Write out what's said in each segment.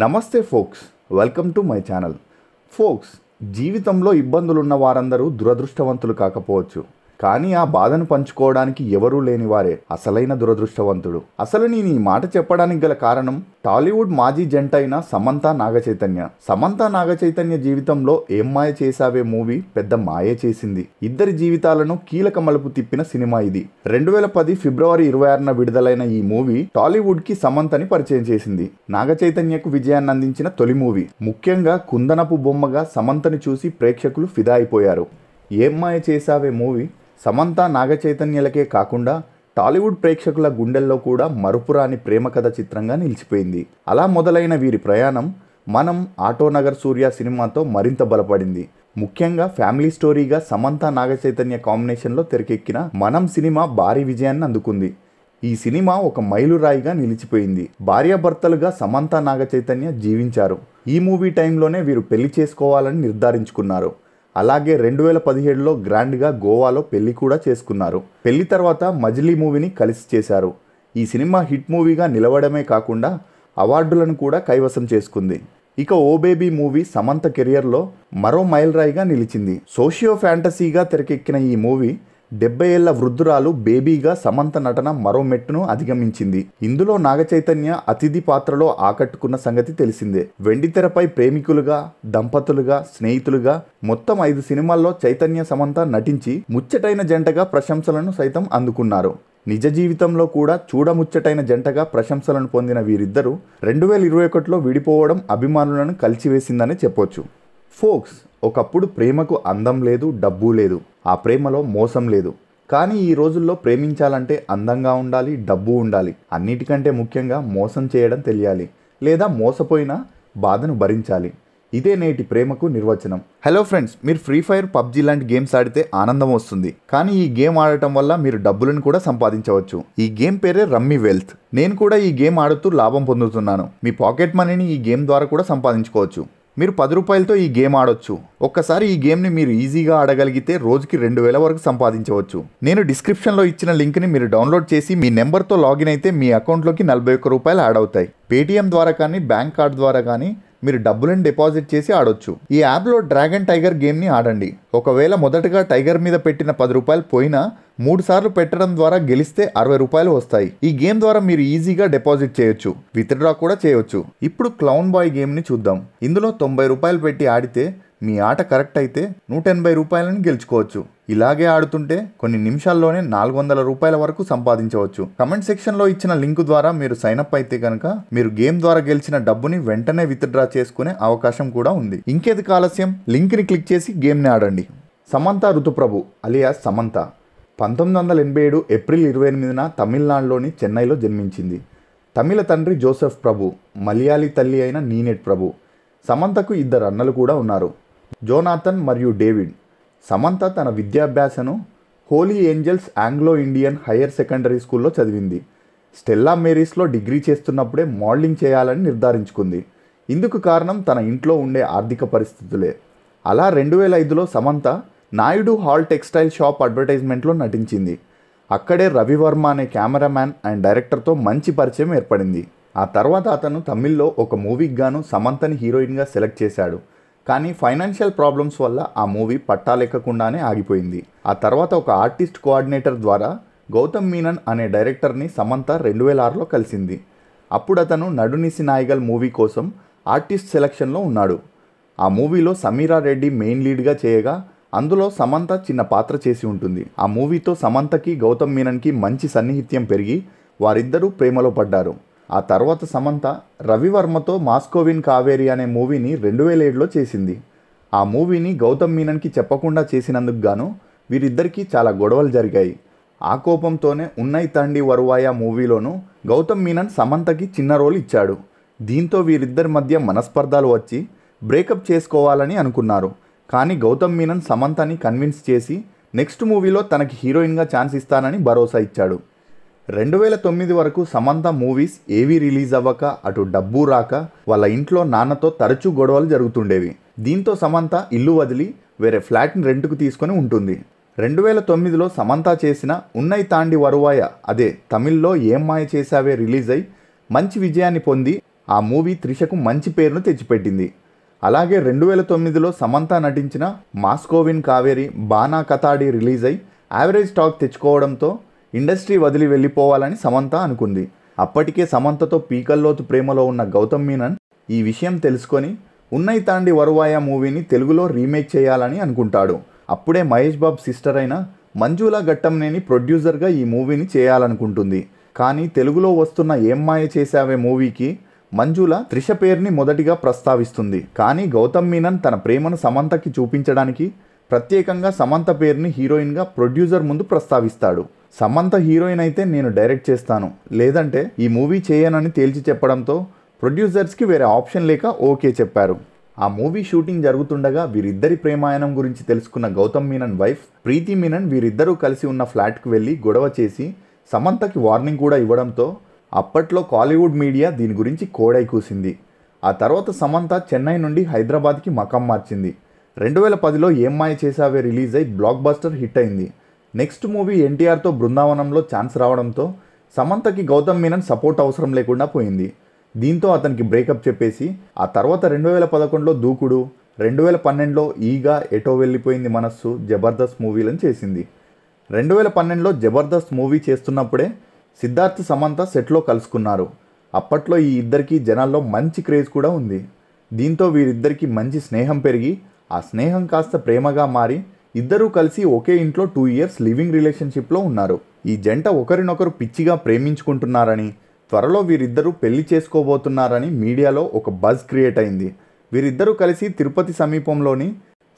నమస్తే folks welcome to my channel folks జీవితంలో ఇబ్బందులున్న వారందరూ దురదృష్టవంతులు కాకపోవచ్చు కానీ ఆ బాధను పంచుకోవడానికి ఎవరూ లేనివారే అసలైన దురదృష్టవంతుడు అసలు నేను ఈ మాట చెప్పడానికి గల కారణం టాలీవుడ్ మాజీ జంట అయిన సమంత నాగచైతన్య సమంత నాగచైతన్య జీవితంలో ఏం మాయ చేశావే మూవీ పెద్ద మాయే చేసింది ఇద్దరి జీవితాలను కీలక మలుపు తిప్పిన సినిమా ఇది రెండు వేల పది ఫిబ్రవరి ఇరవై ఆరున విడుదలైన ఈ మూవీ టాలీవుడ్ కి సమంతని పరిచయం చేసింది నాగచైతన్యకు విజయాన్ని అందించిన తొలి మూవీ ముఖ్యంగా కుందనపు బొమ్మగా సమంతని చూసి ప్రేక్షకులు ఫిదా అయిపోయారు ఏం మాయ చేశావే మూవీ సమంత నాగచైతన్యలకే కాకుండా టాలీవుడ్ ప్రేక్షకుల గుండెల్లో కూడా మరుపురాని ప్రేమ కథ చిత్రంగా నిలిచిపోయింది అలా మొదలైన వీరి ప్రయాణం మనం ఆటోనగర్ సూర్య సినిమాతో మరింత బలపడింది ముఖ్యంగా ఫ్యామిలీ స్టోరీగా సమంత నాగచైతన్య కాంబినేషన్లో తెరకెక్కిన మనం సినిమా భారీ విజయాన్ని అందుకుంది ఈ సినిమా ఒక మైలురాయిగా నిలిచిపోయింది భార్యాభర్తలుగా సమంత నాగచైతన్య జీవించారు ఈ మూవీ టైంలోనే వీరు పెళ్లి చేసుకోవాలని నిర్ధారించుకున్నారు అలాగే రెండు వేల పదిహేడులో గ్రాండ్గా గోవాలో పెళ్లి కూడా చేసుకున్నారు పెళ్లి తర్వాత మజిలీ మూవీని కలిసి చేశారు ఈ సినిమా హిట్ మూవీగా నిలవడమే కాకుండా అవార్డులను కూడా కైవసం చేసుకుంది ఇక ఓ బేబీ మూవీ సమంత కెరియర్లో మరో మైల్ రాయిగా నిలిచింది సోషియో ఫ్యాంటసీగా తెరకెక్కిన ఈ మూవీ డెబ్బై ఏళ్ల వృద్ధురాలు బేబీగా సమంత నటన మరో మెట్టును అధిగమించింది ఇందులో నాగచైతన్య అతిథి పాత్రలో ఆకట్టుకున్న సంగతి తెలిసిందే వెండితెరపై ప్రేమికులుగా దంపతులుగా స్నేహితులుగా మొత్తం ఐదు సినిమాల్లో చైతన్య సమంత నటించి ముచ్చటైన జంటగా ప్రశంసలను సైతం అందుకున్నారు నిజ జీవితంలో కూడా చూడముచ్చటైన జంటగా ప్రశంసలను పొందిన వీరిద్దరూ రెండు వేల ఇరవై ఒకటిలో విడిపోవడం అభిమానులను కలిచివేసిందని చెప్పొచ్చు ఫోక్స్ ఒకప్పుడు ప్రేమకు అందం లేదు డబ్బు లేదు ఆ ప్రేమలో మోసం లేదు కానీ ఈ రోజుల్లో ప్రేమించాలంటే అందంగా ఉండాలి డబ్బు ఉండాలి అన్నిటికంటే ముఖ్యంగా మోసం చేయడం తెలియాలి లేదా మోసపోయిన బాధను భరించాలి ఇదే నేటి ప్రేమకు నిర్వచనం హలో ఫ్రెండ్స్ మీరు ఫ్రీ ఫైర్ పబ్జీ లాంటి గేమ్స్ ఆడితే ఆనందం వస్తుంది కానీ ఈ గేమ్ ఆడటం వల్ల మీరు డబ్బులను కూడా సంపాదించవచ్చు ఈ గేమ్ పేరే రమ్మీ వెల్త్ నేను కూడా ఈ గేమ్ ఆడుతూ లాభం పొందుతున్నాను మీ పాకెట్ మనీని ఈ గేమ్ ద్వారా కూడా సంపాదించుకోవచ్చు మీరు పది రూపాయలతో ఈ గేమ్ ఆడొచ్చు ఒక్కసారి ఈ గేమ్ని మీరు ఈజీగా ఆడగలిగితే రోజుకి రెండు వేల వరకు సంపాదించవచ్చు నేను డిస్క్రిప్షన్లో ఇచ్చిన లింక్ని మీరు డౌన్లోడ్ చేసి మీ నెంబర్తో లాగిన్ అయితే మీ అకౌంట్లోకి నలభై ఒక్క రూపాయలు యాడ్ అవుతాయి పేటీఎం ద్వారా కానీ బ్యాంక్ కార్డ్ ద్వారా కానీ మీరు డబ్బులను డిపాజిట్ చేసి ఆడొచ్చు ఈ యాప్లో డ్రాగన్ టైగర్ గేమ్ని ఆడండి ఒకవేళ మొదటగా టైగర్ మీద పెట్టిన పది రూపాయలు పోయినా మూడు సార్లు పెట్టడం ద్వారా గెలిస్తే అరవై రూపాయలు వస్తాయి ఈ గేమ్ ద్వారా మీరు ఈజీగా డిపాజిట్ చేయొచ్చు విత్డ్రా కూడా చేయొచ్చు ఇప్పుడు క్లౌన్ బాయ్ గేమ్ని చూద్దాం ఇందులో తొంభై రూపాయలు పెట్టి ఆడితే మీ ఆట కరెక్ట్ అయితే నూట ఎనభై రూపాయలను గెలుచుకోవచ్చు ఇలాగే ఆడుతుంటే కొన్ని నిమిషాల్లోనే నాలుగు వందల రూపాయల వరకు సంపాదించవచ్చు కమెంట్ సెక్షన్లో ఇచ్చిన లింక్ ద్వారా మీరు సైనప్ అయితే కనుక మీరు గేమ్ ద్వారా గెలిచిన డబ్బుని వెంటనే విత్డ్రా చేసుకునే అవకాశం కూడా ఉంది ఇంకేది ఆలస్యం లింక్ని క్లిక్ చేసి గేమ్ని ఆడండి సమంత ఋతుప్రభు అలియా సమంత పంతొమ్మిది వందల ఎనభై ఏడు ఏప్రిల్ ఇరవై ఎనిమిదిన తమిళనాడులోని చెన్నైలో జన్మించింది తమిళ తండ్రి జోసెఫ్ ప్రభు మలయాళీ తల్లి అయిన నీనెట్ ప్రభు సమంతకు ఇద్దరు అన్నలు కూడా ఉన్నారు జోనాథన్ మరియు డేవిడ్ సమంత తన విద్యాభ్యాసను Holy Angels Anglo Indian higher secondary స్కూల్లో చదివింది స్టెల్లా మేరీస్లో డిగ్రీ చేస్తున్నప్పుడే మోడలింగ్ చేయాలని నిర్ధారించుకుంది ఇందుకు కారణం తన ఇంట్లో ఉండే ఆర్థిక పరిస్థితులే అలా రెండు వేల ఐదులో సమంత నాయుడు హాల్ టెక్స్టైల్ షాప్ అడ్వర్టైజ్మెంట్లో నటించింది అక్కడే రవివర్మ అనే కెమెరామ్యాన్ అండ్ డైరెక్టర్తో మంచి పరిచయం ఏర్పడింది ఆ తర్వాత అతను తమిళ్లో ఒక మూవీకి గాను సమంతని హీరోయిన్గా సెలెక్ట్ చేశాడు కానీ ఫైనాన్షియల్ ప్రాబ్లమ్స్ వల్ల ఆ మూవీ పట్టాలెక్కకుండానే ఆగిపోయింది ఆ తర్వాత ఒక ఆర్టిస్ట్ కోఆర్డినేటర్ ద్వారా గౌతమ్ మీనన్ అనే డైరెక్టర్ని సమంత రెండు వేల ఆరులో కలిసింది అప్పుడు అతను నడునిసి నాయగల్ మూవీ కోసం ఆర్టిస్ట్ సెలక్షన్లో ఉన్నాడు ఆ మూవీలో సమీరా రెడ్డి మెయిన్ లీడ్గా చేయగా అందులో సమంత చిన్న పాత్ర చేసి ఉంటుంది ఆ మూవీతో సమంతకి గౌతమ్ మీనన్కి మంచి సన్నిహిత్యం పెరిగి వారిద్దరూ ప్రేమలో పడ్డారు ఆ తర్వాత సమంత రవివర్మతో మాస్కోవిన్ కావేరి అనే మూవీని రెండు వేల ఏడులో చేసింది ఆ మూవీని గౌతమ్ మీనన్కి చెప్పకుండా చేసినందుకు గాను వీరిద్దరికీ చాలా గొడవలు జరిగాయి ఆ కోపంతోనే ఉన్నై తండి వరువాయ మూవీలోనూ గౌతమ్ మీనన్ సమంతకి చిన్న రోల్ ఇచ్చాడు దీంతో వీరిద్దరి మధ్య మనస్పర్ధాలు వచ్చి బ్రేకప్ చేసుకోవాలని అనుకున్నారు కానీ గౌతమ్ మీనన్ సమంతని కన్విన్స్ చేసి నెక్స్ట్ మూవీలో తనకి హీరోయిన్గా ఛాన్స్ ఇస్తానని భరోసా ఇచ్చాడు రెండు వేల తొమ్మిది వరకు సమంత మూవీస్ ఏవి రిలీజ్ అవ్వక అటు డబ్బు రాక వాళ్ళ ఇంట్లో నాన్నతో తరచూ గొడవలు జరుగుతుండేవి దీంతో సమంత ఇల్లు వదిలి వేరే ఫ్లాట్ని రెంట్కు తీసుకొని ఉంటుంది రెండు వేల తొమ్మిదిలో సమంత చేసిన ఉన్నై తాండి వరువాయ అదే తమిళ్లో ఏం మాయ చేశావే రిలీజ్ అయి మంచి విజయాన్ని పొంది ఆ మూవీ త్రిషకు మంచి పేరును తెచ్చిపెట్టింది అలాగే రెండు వేల తొమ్మిదిలో సమంత నటించిన మాస్కోవిన్ కావేరి బానా కథాడి రిలీజ్ అయి యావరేజ్ టాక్ తెచ్చుకోవడంతో ఇండస్ట్రీ వదిలి వెళ్ళిపోవాలని సమంత అనుకుంది అప్పటికే సమంతతో పీకల్లోతు ప్రేమలో ఉన్న గౌతమ్ మీనన్ ఈ విషయం తెలుసుకొని ఉన్నై తాండి వరువాయ మూవీని తెలుగులో రీమేక్ చేయాలని అనుకుంటాడు అప్పుడే మహేష్ బాబు సిస్టర్ అయిన మంజులా ఘట్టంనేని ప్రొడ్యూసర్గా ఈ మూవీని చేయాలనుకుంటుంది కానీ తెలుగులో వస్తున్న ఏమ్మాయ చేసావే మూవీకి మంజుల త్రిష పేరుని మొదటిగా ప్రస్తావిస్తుంది కానీ గౌతమ్ మీనన్ తన ప్రేమను సమంతకి చూపించడానికి ప్రత్యేకంగా సమంత పేరుని హీరోయిన్గా ప్రొడ్యూసర్ ముందు ప్రస్తావిస్తాడు సమంత హీరోయిన్ అయితే నేను డైరెక్ట్ చేస్తాను లేదంటే ఈ మూవీ చేయనని తేల్చి చెప్పడంతో ప్రొడ్యూసర్స్కి వేరే ఆప్షన్ లేక ఓకే చెప్పారు ఆ మూవీ షూటింగ్ జరుగుతుండగా వీరిద్దరి ప్రేమాయణం గురించి తెలుసుకున్న గౌతమ్ మీనన్ వైఫ్ ప్రీతి మీనన్ వీరిద్దరూ కలిసి ఉన్న ఫ్లాట్కి వెళ్ళి గొడవ చేసి సమంతకి వార్నింగ్ కూడా ఇవ్వడంతో అప్పట్లో కాలీవుడ్ మీడియా దీని గురించి కోడై కూసింది ఆ తర్వాత సమంత చెన్నై నుండి హైదరాబాద్కి మకం మార్చింది రెండు వేల పదిలో ఏం చేసావే రిలీజ్ అయి బ్లాక్ బస్టర్ హిట్ అయింది నెక్స్ట్ మూవీ ఎన్టీఆర్తో బృందావనంలో ఛాన్స్ రావడంతో సమంతకి గౌతమ్ మీనన్ సపోర్ట్ అవసరం లేకుండా పోయింది దీంతో అతనికి బ్రేకప్ చెప్పేసి ఆ తర్వాత రెండు వేల పదకొండులో దూకుడు రెండు వేల పన్నెండులో ఈగా ఎటో వెళ్ళిపోయింది మనస్సు జబర్దస్త్ మూవీలను చేసింది రెండు వేల పన్నెండులో జబర్దస్త్ మూవీ చేస్తున్నప్పుడే సిద్ధార్థ్ సమంత సెట్లో కలుసుకున్నారు అప్పట్లో ఈ ఇద్దరికి జనాల్లో మంచి క్రేజ్ కూడా ఉంది దీంతో వీరిద్దరికీ మంచి స్నేహం పెరిగి ఆ స్నేహం కాస్త ప్రేమగా మారి ఇద్దరూ కలిసి ఒకే ఇంట్లో టూ ఇయర్స్ లివింగ్ రిలేషన్షిప్లో ఉన్నారు ఈ జంట ఒకరినొకరు పిచ్చిగా ప్రేమించుకుంటున్నారని త్వరలో వీరిద్దరూ పెళ్లి చేసుకోబోతున్నారని మీడియాలో ఒక బజ్ క్రియేట్ అయింది వీరిద్దరూ కలిసి తిరుపతి సమీపంలోని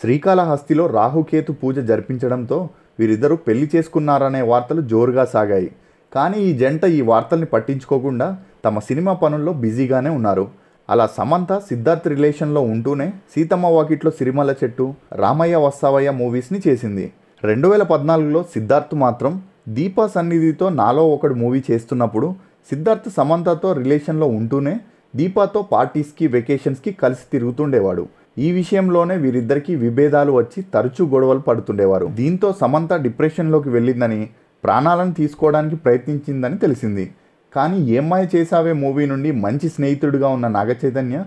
శ్రీకాళహస్తిలో రాహుకేతు పూజ జరిపించడంతో వీరిద్దరూ పెళ్లి చేసుకున్నారనే వార్తలు జోరుగా సాగాయి కానీ ఈ జంట ఈ వార్తల్ని పట్టించుకోకుండా తమ సినిమా పనుల్లో బిజీగానే ఉన్నారు అలా సమంత సిద్ధార్థ్ రిలేషన్లో ఉంటూనే సీతమ్మ వాకిట్లో సిరిమల చెట్టు రామయ్య వస్తావయ్య మూవీస్ని చేసింది రెండు వేల పద్నాలుగులో సిద్ధార్థ్ మాత్రం దీపా సన్నిధితో నాలో ఒకడు మూవీ చేస్తున్నప్పుడు సిద్ధార్థ్ సమంతతో రిలేషన్లో ఉంటూనే దీపాతో పార్టీస్కి వెకేషన్స్కి కలిసి తిరుగుతుండేవాడు ఈ విషయంలోనే వీరిద్దరికీ విభేదాలు వచ్చి తరచూ గొడవలు పడుతుండేవారు దీంతో సమంత డిప్రెషన్లోకి వెళ్ళిందని ప్రాణాలను తీసుకోవడానికి ప్రయత్నించిందని తెలిసింది కానీ ఏమ్మాయి చేసావే మూవీ నుండి మంచి స్నేహితుడిగా ఉన్న నాగచైతన్య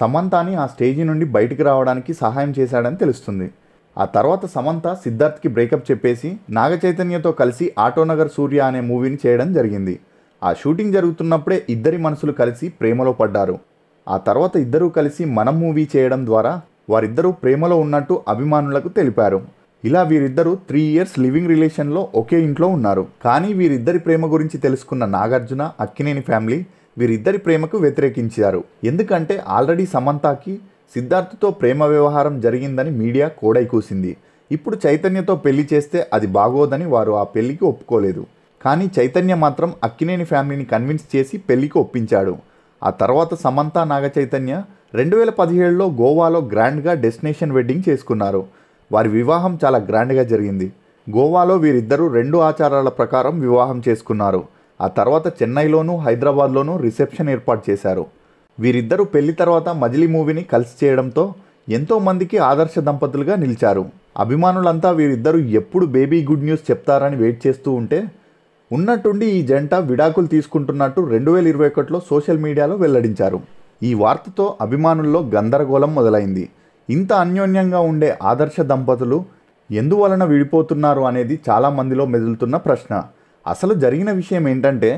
సమంతాని ఆ స్టేజీ నుండి బయటికి రావడానికి సహాయం చేశాడని తెలుస్తుంది ఆ తర్వాత సమంత సిద్ధార్థ్కి బ్రేకప్ చెప్పేసి నాగచైతన్యతో కలిసి ఆటోనగర్ సూర్య అనే మూవీని చేయడం జరిగింది ఆ షూటింగ్ జరుగుతున్నప్పుడే ఇద్దరి మనసులు కలిసి ప్రేమలో పడ్డారు ఆ తర్వాత ఇద్దరూ కలిసి మనం మూవీ చేయడం ద్వారా వారిద్దరూ ప్రేమలో ఉన్నట్టు అభిమానులకు తెలిపారు ఇలా వీరిద్దరూ త్రీ ఇయర్స్ లివింగ్ రిలేషన్లో ఒకే ఇంట్లో ఉన్నారు కానీ వీరిద్దరి ప్రేమ గురించి తెలుసుకున్న నాగార్జున అక్కినేని ఫ్యామిలీ వీరిద్దరి ప్రేమకు వ్యతిరేకించారు ఎందుకంటే ఆల్రెడీ సమంతాకి సిద్ధార్థతో ప్రేమ వ్యవహారం జరిగిందని మీడియా కోడై కూసింది ఇప్పుడు చైతన్యతో పెళ్లి చేస్తే అది బాగోదని వారు ఆ పెళ్లికి ఒప్పుకోలేదు కానీ చైతన్య మాత్రం అక్కినేని ఫ్యామిలీని కన్విన్స్ చేసి పెళ్లికి ఒప్పించాడు ఆ తర్వాత సమంత నాగ చైతన్య రెండు వేల పదిహేడులో గోవాలో గ్రాండ్గా డెస్టినేషన్ వెడ్డింగ్ చేసుకున్నారు వారి వివాహం చాలా గ్రాండ్గా జరిగింది గోవాలో వీరిద్దరూ రెండు ఆచారాల ప్రకారం వివాహం చేసుకున్నారు ఆ తర్వాత చెన్నైలోనూ హైదరాబాద్లోనూ రిసెప్షన్ ఏర్పాటు చేశారు వీరిద్దరూ పెళ్లి తర్వాత మజిలీ మూవీని కలిసి చేయడంతో ఎంతోమందికి ఆదర్శ దంపతులుగా నిలిచారు అభిమానులంతా వీరిద్దరూ ఎప్పుడు బేబీ గుడ్ న్యూస్ చెప్తారని వెయిట్ చేస్తూ ఉంటే ఉన్నట్టుండి ఈ జంట విడాకులు తీసుకుంటున్నట్టు రెండు వేల ఇరవై ఒకటిలో సోషల్ మీడియాలో వెల్లడించారు ఈ వార్తతో అభిమానుల్లో గందరగోళం మొదలైంది ఇంత అన్యోన్యంగా ఉండే ఆదర్శ దంపతులు ఎందువలన విడిపోతున్నారు అనేది చాలామందిలో మెదులుతున్న ప్రశ్న అసలు జరిగిన విషయం ఏంటంటే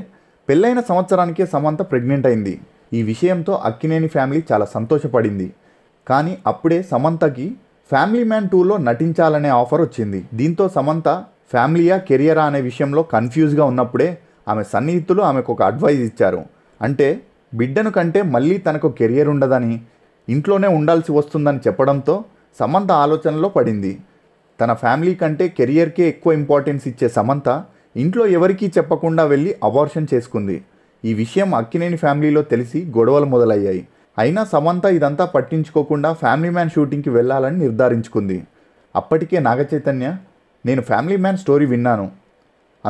పెళ్ళైన సంవత్సరానికే సమంత ప్రెగ్నెంట్ అయింది ఈ విషయంతో అక్కినేని ఫ్యామిలీ చాలా సంతోషపడింది కానీ అప్పుడే సమంతకి ఫ్యామిలీ మ్యాన్ టూలో నటించాలనే ఆఫర్ వచ్చింది దీంతో సమంత ఫ్యామిలీయా కెరియరా అనే విషయంలో కన్ఫ్యూజ్గా ఉన్నప్పుడే ఆమె సన్నిహితులు ఆమెకు ఒక అడ్వైజ్ ఇచ్చారు అంటే బిడ్డను కంటే మళ్ళీ తనకు కెరియర్ ఉండదని ఇంట్లోనే ఉండాల్సి వస్తుందని చెప్పడంతో సమంత ఆలోచనలో పడింది తన ఫ్యామిలీ కంటే కెరియర్కే ఎక్కువ ఇంపార్టెన్స్ ఇచ్చే సమంత ఇంట్లో ఎవరికీ చెప్పకుండా వెళ్ళి అబార్షన్ చేసుకుంది ఈ విషయం అక్కినేని ఫ్యామిలీలో తెలిసి గొడవలు మొదలయ్యాయి అయినా సమంత ఇదంతా పట్టించుకోకుండా ఫ్యామిలీ మ్యాన్ షూటింగ్కి వెళ్ళాలని నిర్ధారించుకుంది అప్పటికే నాగచైతన్య నేను ఫ్యామిలీ మ్యాన్ స్టోరీ విన్నాను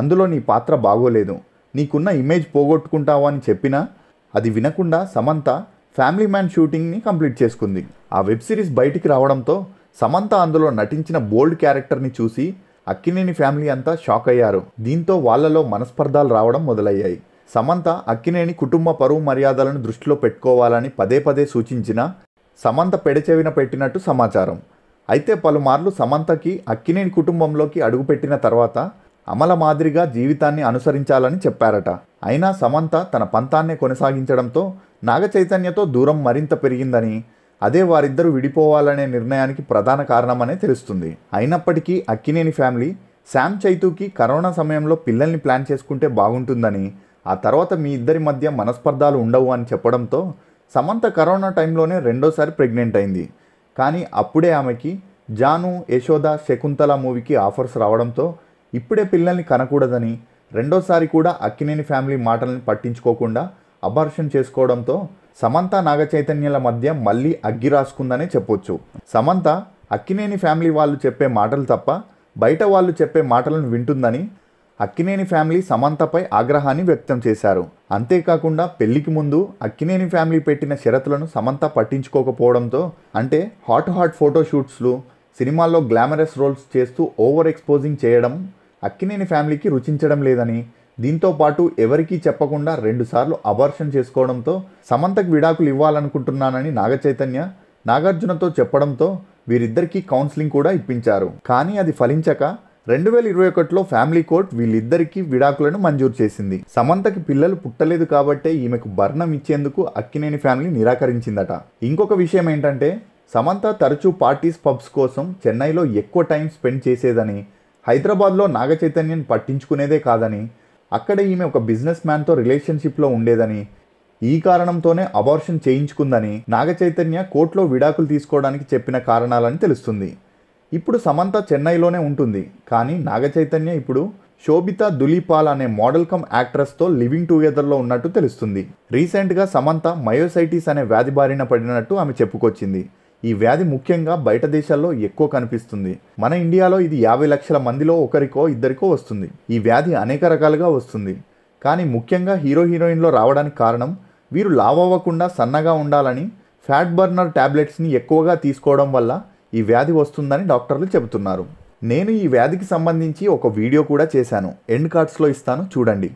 అందులో నీ పాత్ర బాగోలేదు నీకున్న ఇమేజ్ పోగొట్టుకుంటావా అని చెప్పినా అది వినకుండా సమంత ఫ్యామిలీ మ్యాన్ షూటింగ్ని కంప్లీట్ చేసుకుంది ఆ వెబ్ సిరీస్ బయటికి రావడంతో సమంత అందులో నటించిన బోల్డ్ క్యారెక్టర్ని చూసి అక్కినేని ఫ్యామిలీ అంతా షాక్ అయ్యారు దీంతో వాళ్లలో మనస్పర్ధాలు రావడం మొదలయ్యాయి సమంత అక్కినేని కుటుంబ పరువు మర్యాదలను దృష్టిలో పెట్టుకోవాలని పదే పదే సూచించిన సమంత పెడచెవిన పెట్టినట్టు సమాచారం అయితే పలుమార్లు సమంతకి అక్కినేని కుటుంబంలోకి అడుగుపెట్టిన తర్వాత అమల మాదిరిగా జీవితాన్ని అనుసరించాలని చెప్పారట అయినా సమంత తన పంతాన్నే కొనసాగించడంతో నాగచైతన్యతో దూరం మరింత పెరిగిందని అదే వారిద్దరూ విడిపోవాలనే నిర్ణయానికి ప్రధాన కారణమనే తెలుస్తుంది అయినప్పటికీ అక్కినేని ఫ్యామిలీ శామ్ చైతుకి కరోనా సమయంలో పిల్లల్ని ప్లాన్ చేసుకుంటే బాగుంటుందని ఆ తర్వాత మీ ఇద్దరి మధ్య మనస్పర్ధాలు ఉండవు అని చెప్పడంతో సమంత కరోనా టైంలోనే రెండోసారి ప్రెగ్నెంట్ అయింది కానీ అప్పుడే ఆమెకి జాను యశోద శకుంతల మూవీకి ఆఫర్స్ రావడంతో ఇప్పుడే పిల్లల్ని కనకూడదని రెండోసారి కూడా అక్కినేని ఫ్యామిలీ మాటల్ని పట్టించుకోకుండా అబార్షన్ చేసుకోవడంతో సమంత నాగచైతన్యల మధ్య మళ్ళీ అగ్గి రాసుకుందనే చెప్పొచ్చు సమంత అక్కినేని ఫ్యామిలీ వాళ్ళు చెప్పే మాటలు తప్ప బయట వాళ్ళు చెప్పే మాటలను వింటుందని అక్కినేని ఫ్యామిలీ సమంతపై ఆగ్రహాన్ని వ్యక్తం చేశారు అంతేకాకుండా పెళ్లికి ముందు అక్కినేని ఫ్యామిలీ పెట్టిన షరతులను సమంత పట్టించుకోకపోవడంతో అంటే హాట్ హాట్ ఫోటోషూట్స్లు సినిమాల్లో గ్లామరస్ రోల్స్ చేస్తూ ఓవర్ ఎక్స్పోజింగ్ చేయడం అక్కినేని ఫ్యామిలీకి రుచించడం లేదని దీంతోపాటు ఎవరికీ చెప్పకుండా రెండుసార్లు అబార్షన్ చేసుకోవడంతో సమంతకు విడాకులు ఇవ్వాలనుకుంటున్నానని నాగచైతన్య నాగార్జునతో చెప్పడంతో వీరిద్దరికీ కౌన్సిలింగ్ కూడా ఇప్పించారు కానీ అది ఫలించక రెండు వేల ఇరవై ఒకటిలో ఫ్యామిలీ కోర్ట్ వీళ్ళిద్దరికీ విడాకులను మంజూరు చేసింది సమంతకి పిల్లలు పుట్టలేదు కాబట్టే ఈమెకు భరణం ఇచ్చేందుకు అక్కినేని ఫ్యామిలీ నిరాకరించిందట ఇంకొక విషయం ఏంటంటే సమంత తరచూ పార్టీస్ పబ్స్ కోసం చెన్నైలో ఎక్కువ టైం స్పెండ్ చేసేదని హైదరాబాద్లో నాగచైతన్యం పట్టించుకునేదే కాదని అక్కడ ఈమె ఒక బిజినెస్ మ్యాన్తో రిలేషన్షిప్లో ఉండేదని ఈ కారణంతోనే అబార్షన్ చేయించుకుందని నాగచైతన్య కోర్టులో విడాకులు తీసుకోవడానికి చెప్పిన కారణాలని తెలుస్తుంది ఇప్పుడు సమంత చెన్నైలోనే ఉంటుంది కానీ నాగచైతన్య ఇప్పుడు శోభిత దులీపాల్ అనే మోడల్ కమ్ యాక్ట్రెస్తో లివింగ్ టుగెదర్లో ఉన్నట్టు తెలుస్తుంది రీసెంట్గా సమంత మయోసైటిస్ అనే వ్యాధి బారిన పడినట్టు ఆమె చెప్పుకొచ్చింది ఈ వ్యాధి ముఖ్యంగా బయట దేశాల్లో ఎక్కువ కనిపిస్తుంది మన ఇండియాలో ఇది యాభై లక్షల మందిలో ఒకరికో ఇద్దరికో వస్తుంది ఈ వ్యాధి అనేక రకాలుగా వస్తుంది కానీ ముఖ్యంగా హీరో హీరోయిన్లో రావడానికి కారణం వీరు లావవ్వకుండా సన్నగా ఉండాలని ఫ్యాట్ బర్నర్ ట్యాబ్లెట్స్ని ఎక్కువగా తీసుకోవడం వల్ల ఈ వ్యాధి వస్తుందని డాక్టర్లు చెబుతున్నారు నేను ఈ వ్యాధికి సంబంధించి ఒక వీడియో కూడా చేశాను ఎండ్ కార్డ్స్లో ఇస్తాను చూడండి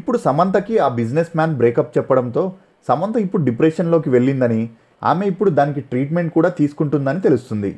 ఇప్పుడు సమంతకి ఆ బిజినెస్ మ్యాన్ బ్రేకప్ చెప్పడంతో సమంత ఇప్పుడు డిప్రెషన్లోకి వెళ్ళిందని ఆమె ఇప్పుడు దానికి ట్రీట్మెంట్ కూడా తీసుకుంటుందని తెలుస్తుంది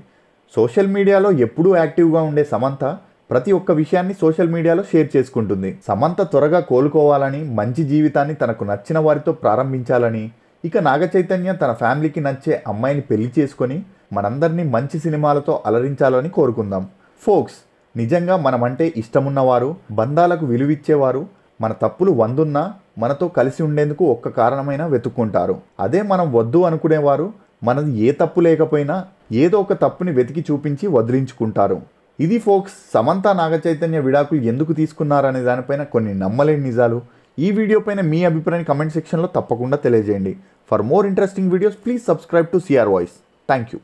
సోషల్ మీడియాలో ఎప్పుడూ యాక్టివ్గా ఉండే సమంత ప్రతి ఒక్క విషయాన్ని సోషల్ మీడియాలో షేర్ చేసుకుంటుంది సమంత త్వరగా కోలుకోవాలని మంచి జీవితాన్ని తనకు నచ్చిన వారితో ప్రారంభించాలని ఇక నాగ చైతన్య తన ఫ్యామిలీకి నచ్చే అమ్మాయిని పెళ్లి చేసుకొని మనందరినీ మంచి సినిమాలతో అలరించాలని కోరుకుందాం ఫోక్స్ నిజంగా మనమంటే ఇష్టమున్నవారు బంధాలకు విలువిచ్చేవారు మన తప్పులు వందున్నా మనతో కలిసి ఉండేందుకు ఒక్క కారణమైన వెతుక్కుంటారు అదే మనం వద్దు అనుకునేవారు మనది ఏ తప్పు లేకపోయినా ఏదో ఒక తప్పుని వెతికి చూపించి వదిలించుకుంటారు ఇది ఫోక్స్ సమంత నాగచైతన్య విడాకులు ఎందుకు తీసుకున్నారనే దానిపైన కొన్ని నమ్మలేని నిజాలు ఈ వీడియో పైన మీ అభిప్రాయాన్ని కమెంట్ సెక్షన్లో తప్పకుండా తెలియజేయండి for more interesting videos please subscribe to CR voice thank you